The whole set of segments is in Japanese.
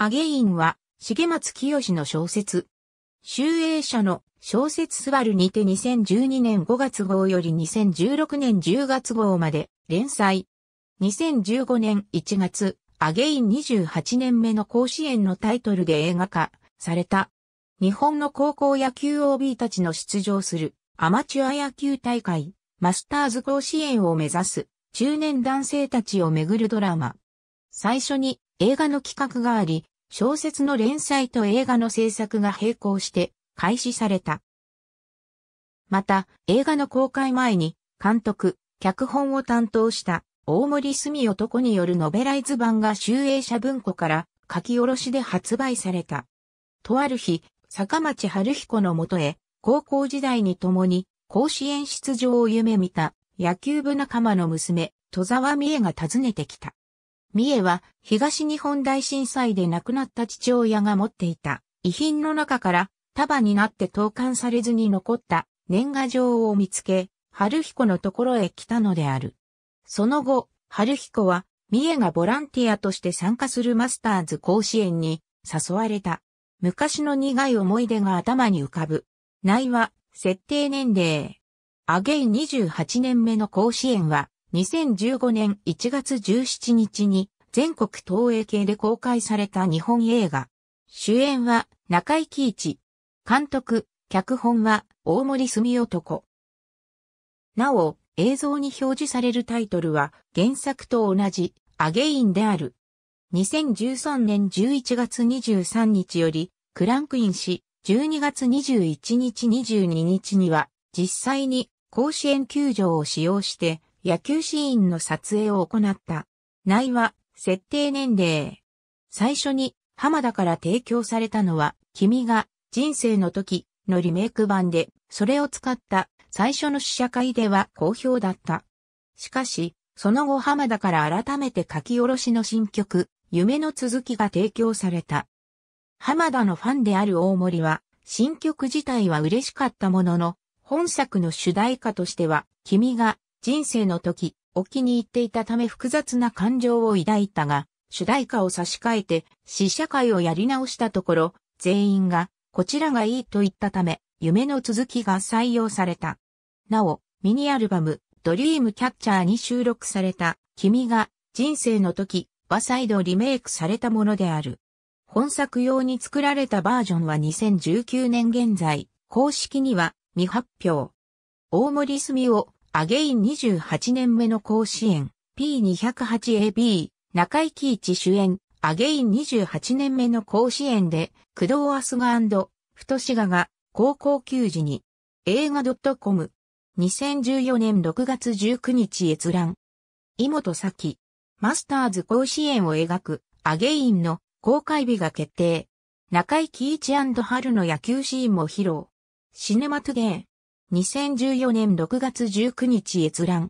アゲインは、重松清の小説。集英社の小説スバルにて2012年5月号より2016年10月号まで連載。2015年1月、アゲイン28年目の甲子園のタイトルで映画化された。日本の高校野球 OB たちの出場するアマチュア野球大会、マスターズ甲子園を目指す中年男性たちをめぐるドラマ。最初に映画の企画があり、小説の連載と映画の制作が並行して開始された。また、映画の公開前に、監督、脚本を担当した大森住男によるノベライズ版が集英社文庫から書き下ろしで発売された。とある日、坂町春彦のもとへ、高校時代に共に甲子園出場を夢見た野球部仲間の娘、戸沢美恵が訪ねてきた。三重は東日本大震災で亡くなった父親が持っていた遺品の中から束になって投函されずに残った年賀状を見つけ、春彦のところへ来たのである。その後、春彦は三重がボランティアとして参加するマスターズ甲子園に誘われた。昔の苦い思い出が頭に浮かぶ。内は設定年齢。アゲイ28年目の甲子園は2015年1月17日に全国東映系で公開された日本映画。主演は中井貴一。監督、脚本は大森住男。なお、映像に表示されるタイトルは原作と同じアゲインである。2013年11月23日よりクランクインし、12月21日22日には実際に甲子園球場を使用して野球シーンの撮影を行った。内は、設定年齢。最初に、浜田から提供されたのは、君が人生の時のリメイク版で、それを使った最初の試写会では好評だった。しかし、その後浜田から改めて書き下ろしの新曲、夢の続きが提供された。浜田のファンである大森は、新曲自体は嬉しかったものの、本作の主題歌としては、君が人生の時、お気に入っていたため複雑な感情を抱いたが、主題歌を差し替えて、試写会をやり直したところ、全員が、こちらがいいと言ったため、夢の続きが採用された。なお、ミニアルバム、ドリームキャッチャーに収録された、君が、人生の時、は再度リメイクされたものである。本作用に作られたバージョンは2019年現在、公式には未発表。大森住をアゲイン28年目の甲子園、P208AB、中井貴一主演、アゲイン28年目の甲子園で、工藤アスガ太志賀が、高校球児に、映画 .com、2014年6月19日閲覧。井本咲、マスターズ甲子園を描く、アゲインの公開日が決定。中井貴一春の野球シーンも披露。シネマトゥー。2014年6月19日閲覧。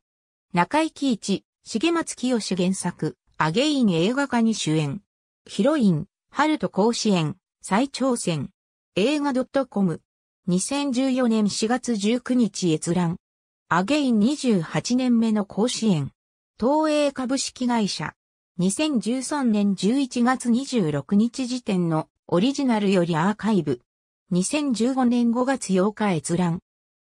中井貴一、重松清原作、アゲイン映画化に主演。ヒロイン、春と甲子園、再挑戦。映画 .com。2014年4月19日閲覧。アゲイン28年目の甲子園。東映株式会社。2013年11月26日時点のオリジナルよりアーカイブ。2015年5月8日閲覧。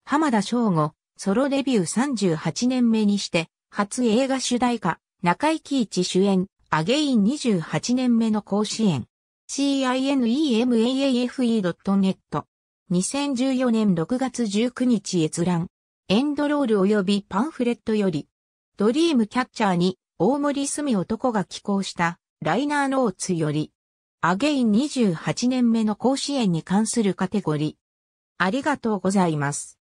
浜田翔吾、ソロデビュー38年目にして、初映画主題歌、中井貴一主演、アゲイン28年目の甲子園。cinemaafe.net 2014年6月19日閲覧。エンドロール及びパンフレットより、ドリームキャッチャーに大森住男が寄稿したライナーノーツより、アゲイン28年目の甲子園に関するカテゴリー。ありがとうございます。